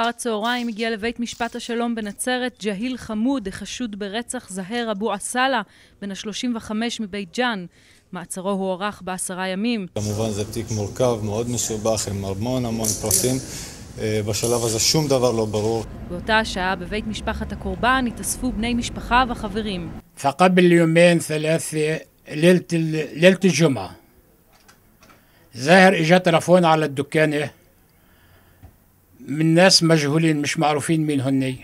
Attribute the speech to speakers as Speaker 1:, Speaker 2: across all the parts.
Speaker 1: אחר הצהריים הגיע לבית משפט השלום בנצרת ג'היל חמוד, החשוד ברצח זהר אבו עסאלה, בן ה-35 מבית ג'אן. מעצרו הוארך בעשרה ימים. כמובן זה תיק מורכב, מאוד מסובך, עם המון המון פרטים. אה, בשלב הזה שום דבר לא ברור. באותה השעה בבית משפחת הקורבן התאספו בני משפחה וחברים.
Speaker 2: فقبل يومين ثلاثة ليلة ليلة الجمعة زاهر اجا تلفون على من ناس مجهولين مش معروفين مين هني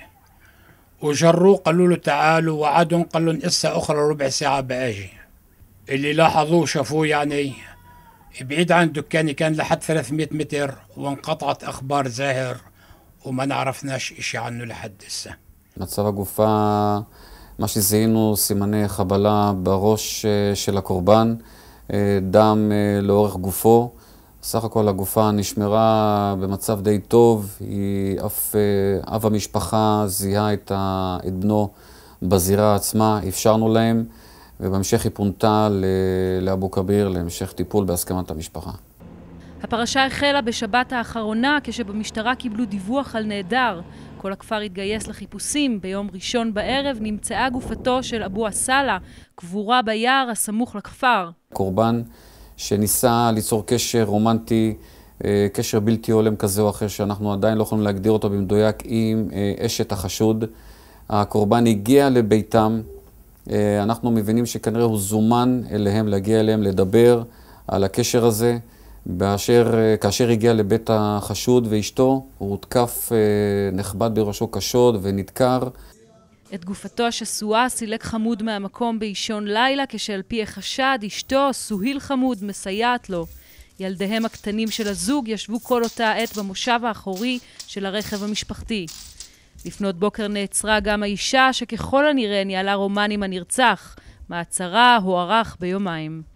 Speaker 2: وجروه قالوا له تعالوا وعدهم قال لهم أخرى ربع ساعة بآجي اللي لاحظوه شافوه يعني بعيد عن دكاني كان لحد 300 متر وانقطعت أخبار زاهر وما نعرفناش إشي عنه لحد هسه
Speaker 3: מצב הגופה, מה שזיהינו, סימני חבלה בראש של הקורבן, דם לאורך גופו. סך הכל הגופה נשמרה במצב די טוב, היא אף אה, אב המשפחה זיהה את, ה, את בנו בזירה עצמה, אפשרנו להם, ובהמשך היא פונתה לאבו כביר להמשך טיפול בהסכמת המשפחה.
Speaker 1: הפרשה החלה בשבת האחרונה כשבמשטרה קיבלו דיווח על נעדר. כל הכפר התגייס לחיפושים. ביום ראשון בערב נמצאה גופתו של אבו עסאלה, קבורה ביער הסמוך לכפר.
Speaker 3: קורבן שניסה ליצור קשר רומנטי, אה, קשר בלתי הולם כזה או אחר, שאנחנו עדיין לא יכולים להגדיר אותו במדויק, עם אה, אשת החשוד. הקורבן הגיע לביתם, אה, אנחנו מבינים שכנראה הוא זומן אליהם, להגיע אליהם, לדבר על הקשר הזה. באשר, כאשר הגיע לבית החשוד ואשתו, הוא הותקף, נחבט בראשו קשות ונדקר.
Speaker 1: את גופתו השסועה סילק חמוד מהמקום באישון לילה, כשעל פי החשד, אשתו, סוהיל חמוד, מסייעת לו. ילדיהם הקטנים של הזוג ישבו כל אותה העת במושב האחורי של הרכב המשפחתי. לפנות בוקר נעצרה גם האישה, שככל הנראה ניהלה רומן עם הנרצח. מעצרה הוארך ביומיים.